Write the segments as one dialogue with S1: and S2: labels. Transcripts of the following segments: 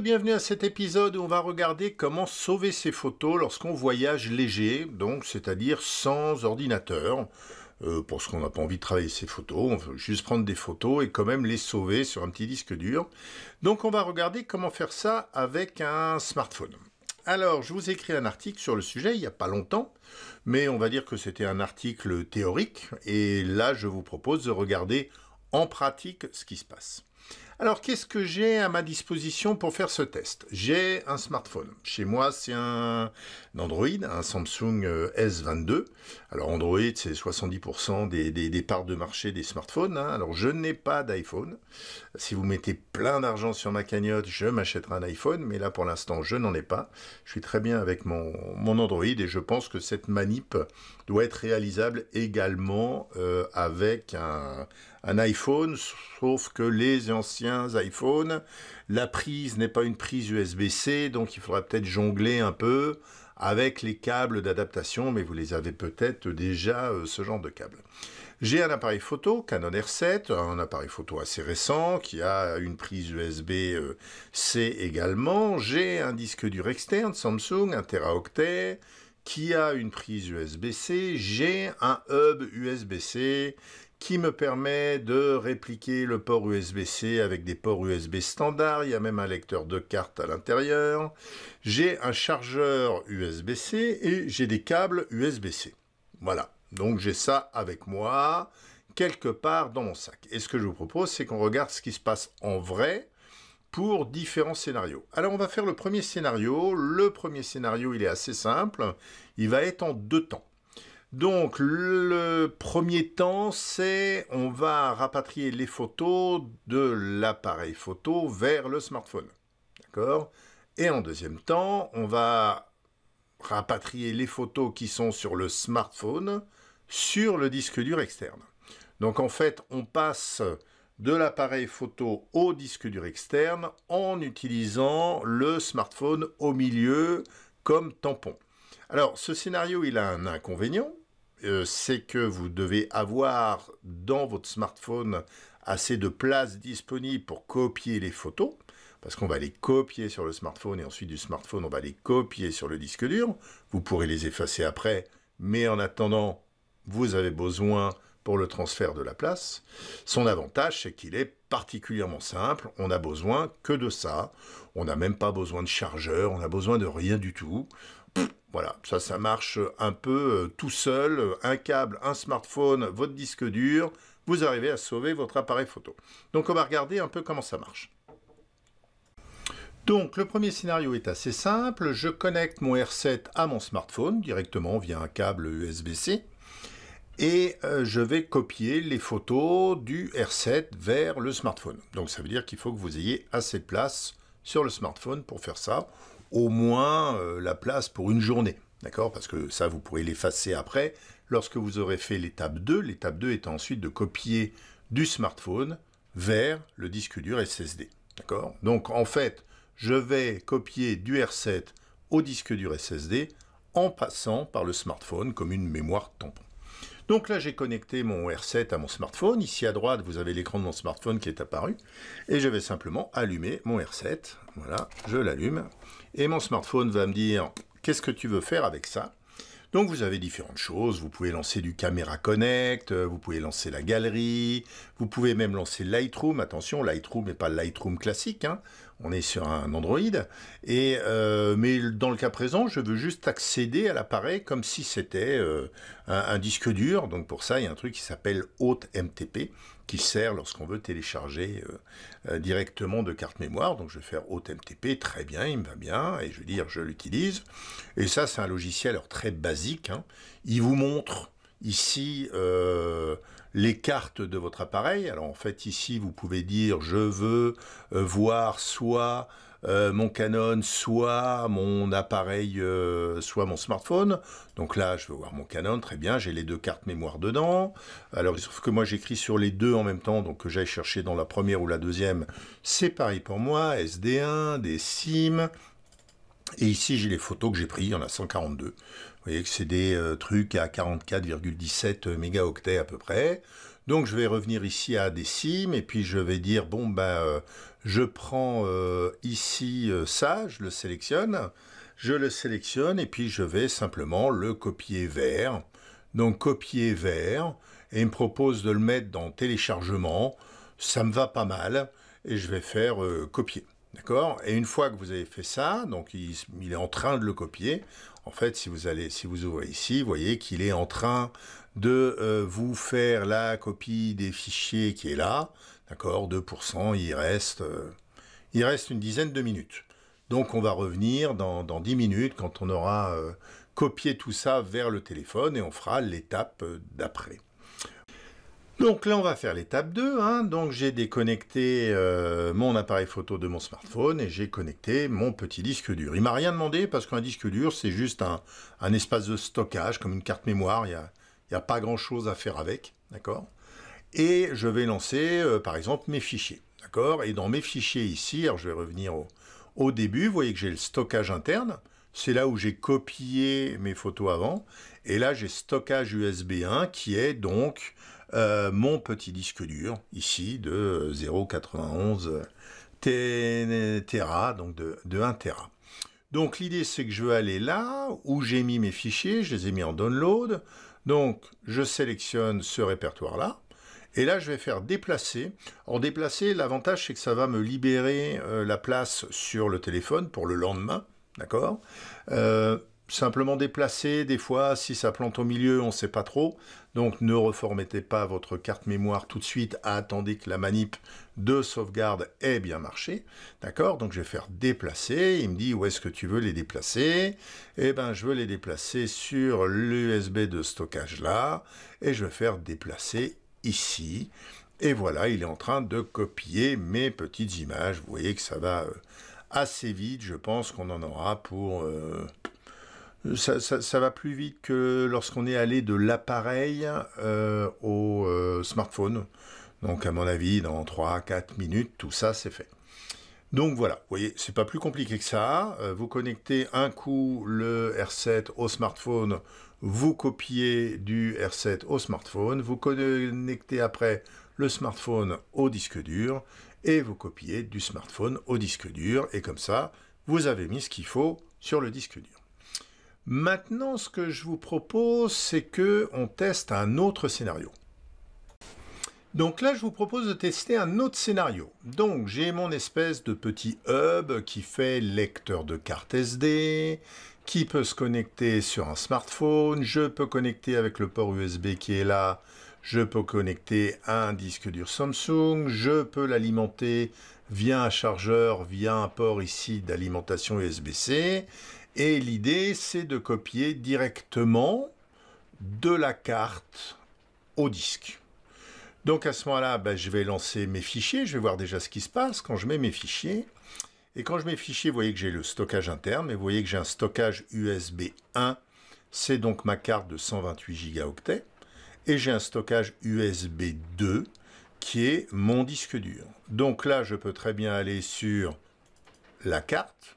S1: bienvenue à cet épisode où on va regarder comment sauver ses photos lorsqu'on voyage léger, donc c'est-à-dire sans ordinateur, euh, parce qu'on n'a pas envie de travailler ses photos, on veut juste prendre des photos et quand même les sauver sur un petit disque dur. Donc on va regarder comment faire ça avec un smartphone. Alors, je vous ai écrit un article sur le sujet il n'y a pas longtemps, mais on va dire que c'était un article théorique, et là je vous propose de regarder en pratique ce qui se passe. Alors qu'est-ce que j'ai à ma disposition pour faire ce test J'ai un smartphone. Chez moi, c'est un Android, un Samsung euh, S22. Alors Android, c'est 70% des, parts de marché des smartphones. Hein. Alors je n'ai pas d'iPhone. Si vous mettez plein d'argent sur ma cagnotte, je m'achèterai un iPhone, mais là pour l'instant, je n'en ai pas. Je suis très bien avec mon, Android et je pense que cette manip doit être réalisable également euh, avec un, un iPhone, sauf que les anciens iPhones, la prise n'est pas une prise USB-C, donc il faudra peut-être jongler un peu avec les câbles d'adaptation, mais vous les avez peut-être déjà, euh, ce genre de câbles. J'ai un appareil photo, Canon R7, un appareil photo assez récent, qui a une prise USB-C euh, également. J'ai un disque dur externe, Samsung, un teraoctet, qui a une prise USB-C. J'ai un hub USB-C qui me permet de répliquer le port USB-C avec des ports USB standards. Il y a même un lecteur de cartes à l'intérieur. J'ai un chargeur USB-C et j'ai des câbles USB-C. Voilà, donc j'ai ça avec moi quelque part dans mon sac. Et ce que je vous propose, c'est qu'on regarde ce qui se passe en vrai pour différents scénarios. Alors on va faire le premier scénario. Le premier scénario, il est assez simple. Il va être en deux temps. Donc le premier temps, c'est on va rapatrier les photos de l'appareil photo vers le smartphone. D'accord Et en deuxième temps, on va rapatrier les photos qui sont sur le smartphone sur le disque dur externe. Donc en fait, on passe de l'appareil photo au disque dur externe en utilisant le smartphone au milieu comme tampon. Alors, ce scénario, il a un inconvénient, euh, c'est que vous devez avoir dans votre smartphone assez de place disponible pour copier les photos, parce qu'on va les copier sur le smartphone et ensuite du smartphone, on va les copier sur le disque dur. Vous pourrez les effacer après, mais en attendant, vous avez besoin pour le transfert de la place. Son avantage, c'est qu'il est particulièrement simple, on n'a besoin que de ça, on n'a même pas besoin de chargeur, on n'a besoin de rien du tout. voilà, ça, ça marche un peu euh, tout seul, un câble, un smartphone, votre disque dur, vous arrivez à sauver votre appareil photo. Donc on va regarder un peu comment ça marche. Donc le premier scénario est assez simple, je connecte mon R7 à mon smartphone directement via un câble USB-C et euh, je vais copier les photos du R7 vers le smartphone. Donc ça veut dire qu'il faut que vous ayez assez de place sur le smartphone pour faire ça, au moins euh, la place pour une journée. D'accord Parce que ça, vous pourrez l'effacer après, lorsque vous aurez fait l'étape 2. L'étape 2 étant ensuite de copier du smartphone vers le disque dur SSD. D'accord Donc en fait, je vais copier du R7 au disque dur SSD en passant par le smartphone comme une mémoire tampon. Donc là, j'ai connecté mon R7 à mon smartphone. Ici à droite, vous avez l'écran de mon smartphone qui est apparu. Et je vais simplement allumer mon R7. Voilà, je l'allume. Et mon smartphone va me dire, qu'est-ce que tu veux faire avec ça donc vous avez différentes choses, vous pouvez lancer du Camera Connect, euh, vous pouvez lancer la galerie, vous pouvez même lancer Lightroom, attention Lightroom n'est pas Lightroom classique, hein on est sur un Android. Et, euh, mais dans le cas présent, je veux juste accéder à l'appareil comme si c'était euh, un, disque dur. Donc pour ça, il y a un truc qui s'appelle Haute MTP qui sert lorsqu'on veut télécharger euh, directement de carte mémoire. Donc je vais faire Haute MTP, très bien, il me va bien, et je vais dire je l'utilise. Et ça, c'est un logiciel très basique. Hein. Il vous montre ici euh, les cartes de votre appareil. Alors en fait ici vous pouvez dire je veux euh, voir soit euh, mon Canon, soit mon appareil, soit mon smartphone. Donc là je veux voir mon Canon, très bien, j'ai les deux cartes mémoire dedans. Alors il sauf que moi j'écris sur les deux en même temps, donc que j'aille chercher dans la première ou la deuxième, c'est pareil pour moi, SD1, des SIM, et ici, j'ai les photos que j'ai prises, il y en a 142. Vous voyez que c'est des euh, trucs à 44,17 euh, mégaoctets à peu près. Donc je vais revenir ici à sims et puis je vais dire bon ben euh, je prends ici ça, je le sélectionne, je le sélectionne et puis je vais simplement le copier vert. Donc copier vert et il me propose de le mettre dans téléchargement. Ça me va pas mal et je vais faire copier. D'accord Et une fois que vous avez fait ça, donc il est en train de le copier, en fait, si vous allez, si vous ouvrez ici, vous voyez qu'il est en train de euh, vous faire la copie des fichiers qui est là. D'accord 2%, il reste, euh, il reste une dizaine de minutes. Donc on va revenir dans, dix 10 minutes quand on aura euh, copié tout ça vers le téléphone et on fera l'étape d'après. Donc là, on va faire l'étape 2. Hein. Donc j'ai déconnecté euh, mon appareil photo de mon smartphone et j'ai connecté mon petit disque dur. Il m'a rien demandé parce qu'un disque dur, c'est juste un, espace de stockage, comme une carte mémoire. Il n'y a, pas grand-chose à faire avec. D'accord Et je vais lancer, euh, par exemple, mes fichiers. D'accord Et dans mes fichiers ici, alors je vais revenir au, au début. Vous voyez que j'ai le stockage interne. C'est là où j'ai copié mes photos avant. Et là, j'ai stockage USB 1 qui est donc euh, mon petit disque dur, ici, de 0,91 Tera, donc de, 1 Tera. Donc l'idée, c'est que je veux aller là où j'ai mis mes fichiers, je les ai mis en download. Donc je sélectionne ce répertoire-là. Et là, je vais faire déplacer. En déplacer, l'avantage, c'est que ça va me libérer euh, la place sur le téléphone pour le lendemain. D'accord euh, simplement déplacer, des fois si ça plante au milieu on ne sait pas trop, donc ne reformettez pas votre carte mémoire tout de suite, attendez que la manip de sauvegarde ait bien marché, d'accord Donc je vais faire déplacer, il me dit où est-ce que tu veux les déplacer Eh ben je veux les déplacer sur l'USB de stockage là, et je vais faire déplacer ici, et voilà, il est en train de copier mes petites images, vous voyez que ça va euh, assez vite, je pense qu'on en aura pour... Euh, ça, va plus vite que lorsqu'on est allé de l'appareil euh, au euh, smartphone. Donc à mon avis, dans 3-4 minutes, tout ça c'est fait. Donc voilà, vous voyez, c'est pas plus compliqué que ça. Euh, vous connectez un coup le R7 au smartphone, vous copiez du R7 au smartphone, vous connectez après le smartphone au disque dur et vous copiez du smartphone au disque dur. Et comme ça, vous avez mis ce qu'il faut sur le disque dur. Maintenant, ce que je vous propose, c'est que on teste un autre scénario. Donc là, je vous propose de tester un autre scénario. Donc, j'ai mon espèce de petit hub qui fait lecteur de carte SD, qui peut se connecter sur un smartphone, je peux connecter avec le port USB qui est là, je peux connecter un disque dur Samsung, je peux l'alimenter via un chargeur, via un port ici d'alimentation USB-C, et l'idée, c'est de copier directement de la carte au disque. Donc à ce moment-là, bah, je vais lancer mes fichiers, je vais voir déjà ce qui se passe quand je mets mes fichiers. Et quand je mets fichiers, vous voyez que j'ai le stockage interne, Et vous voyez que j'ai un stockage USB 1, c'est donc ma carte de 128 gigaoctets, et j'ai un stockage USB 2, qui est mon disque dur. Donc là, je peux très bien aller sur la carte,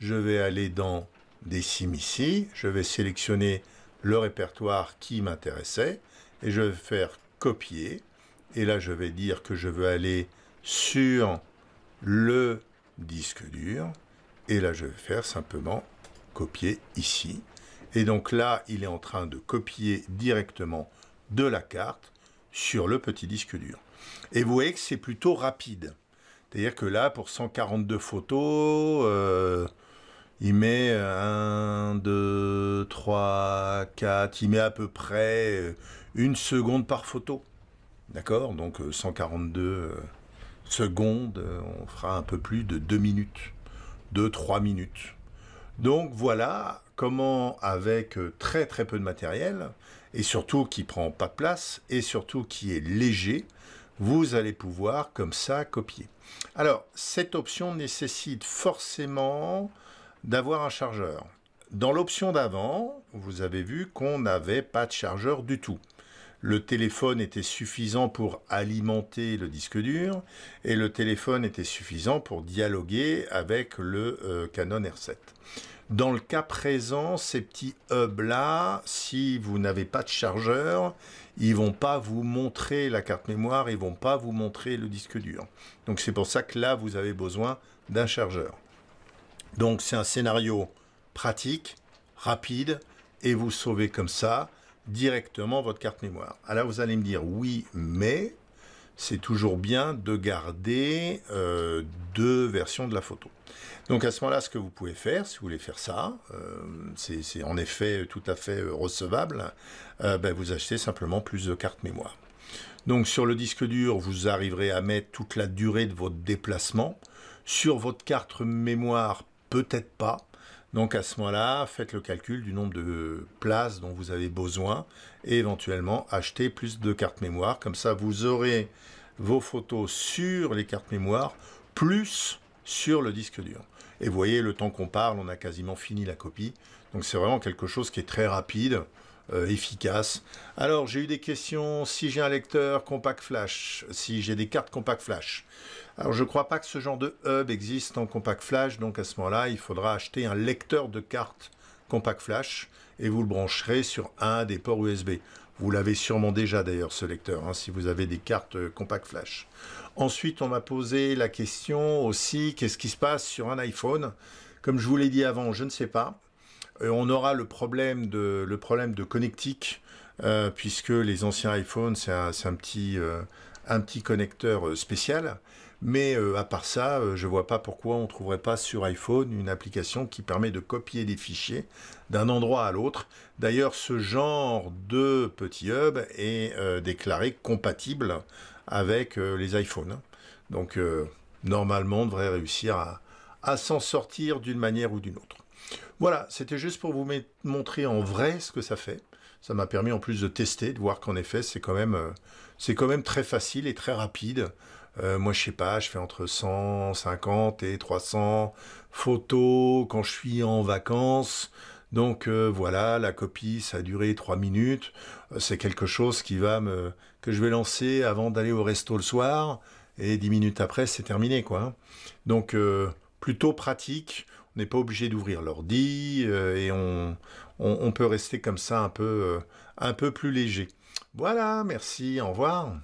S1: je vais aller dans des ici, je vais sélectionner le répertoire qui m'intéressait et je vais faire copier. Et là, je vais dire que je veux aller sur le disque dur. Et là, je vais faire simplement copier ici. Et donc là, il est en train de copier directement de la carte sur le petit disque dur. Et vous voyez que c'est plutôt rapide. C'est-à-dire que là, pour 142 photos, euh, il met 1, 2, 3, 4, il met à peu près euh, une seconde par photo. D'accord Donc 142 euh, euh, secondes, on fera un peu plus de 2 minutes, 2-3 minutes. Donc voilà comment avec très très peu de matériel, et surtout qui prend pas de place, et surtout qui est léger, vous allez pouvoir comme ça copier. Alors cette option nécessite forcément d'avoir un chargeur. Dans l'option d'avant, vous avez vu qu'on n'avait pas de chargeur du tout. Le téléphone était suffisant pour alimenter le disque dur et le téléphone était suffisant pour dialoguer avec le euh, Canon R7. Dans le cas présent, ces petits hubs-là, si vous n'avez pas de chargeur, ils vont pas vous montrer la carte mémoire, ils vont pas vous montrer le disque dur. Donc c'est pour ça que là, vous avez besoin d'un chargeur. Donc c'est un scénario pratique, rapide, et vous sauvez comme ça directement votre carte mémoire. Alors ah, vous allez me dire oui, mais c'est toujours bien de garder euh, deux versions de la photo. Donc à ce moment-là, ce que vous pouvez faire, si vous voulez faire ça, euh, c'est en effet tout à fait euh, recevable, ben, vous achetez simplement plus de cartes mémoire. Donc sur le disque dur, vous arriverez à mettre toute la durée de votre déplacement. Sur votre carte mémoire, peut-être pas. Donc à ce moment-là, faites le calcul du nombre de places dont vous avez besoin et éventuellement achetez plus de cartes mémoire. Comme ça, vous aurez vos photos sur les cartes mémoire plus sur le disque dur. Et vous voyez, le temps qu'on parle, on a quasiment fini la copie. Donc c'est vraiment quelque chose qui est très rapide. Euh, efficace. Alors, j'ai eu des questions si j'ai un lecteur compact flash, si j'ai des cartes compact flash. Alors, je ne crois pas que ce genre de hub existe en compact flash, donc à ce moment-là, il faudra acheter un lecteur de cartes compact flash et vous le brancherez sur un des ports USB. Vous l'avez sûrement déjà d'ailleurs ce lecteur, hein, si vous avez des cartes euh, compact flash. Ensuite, on m'a posé la question aussi, qu'est-ce qui se passe sur un iPhone Comme je vous l'ai dit avant, je ne sais pas on aura le problème de, le problème de connectique, euh, puisque les anciens iPhones, c'est un, petit, euh, un petit connecteur euh, spécial. Mais à part ça, je ne vois pas pourquoi on ne trouverait pas sur iPhone une application qui permet de copier des fichiers d'un endroit à l'autre. D'ailleurs, ce genre de petit hub est déclaré compatible avec les iPhones. Donc, normalement, on devrait réussir à s'en sortir d'une manière ou d'une autre. Voilà, c'était juste pour vous montrer en vrai ce que ça fait. Ça m'a permis en plus de tester, de voir qu'en effet, c'est quand, même, euh, c'est quand même très facile et très rapide. Euh, moi, je sais pas, je fais entre 150 et 300 photos quand je suis en vacances. Donc euh, voilà, la copie, ça a duré 3 minutes. C'est quelque chose qui va me, que je vais lancer avant d'aller au resto le soir. Et 10 minutes après, c'est terminé. quoi. Hein. Donc plutôt pratique on n'est pas obligé d'ouvrir l'ordi euh, et on, peut rester comme ça un peu, euh, un peu plus léger. Voilà, merci, au revoir.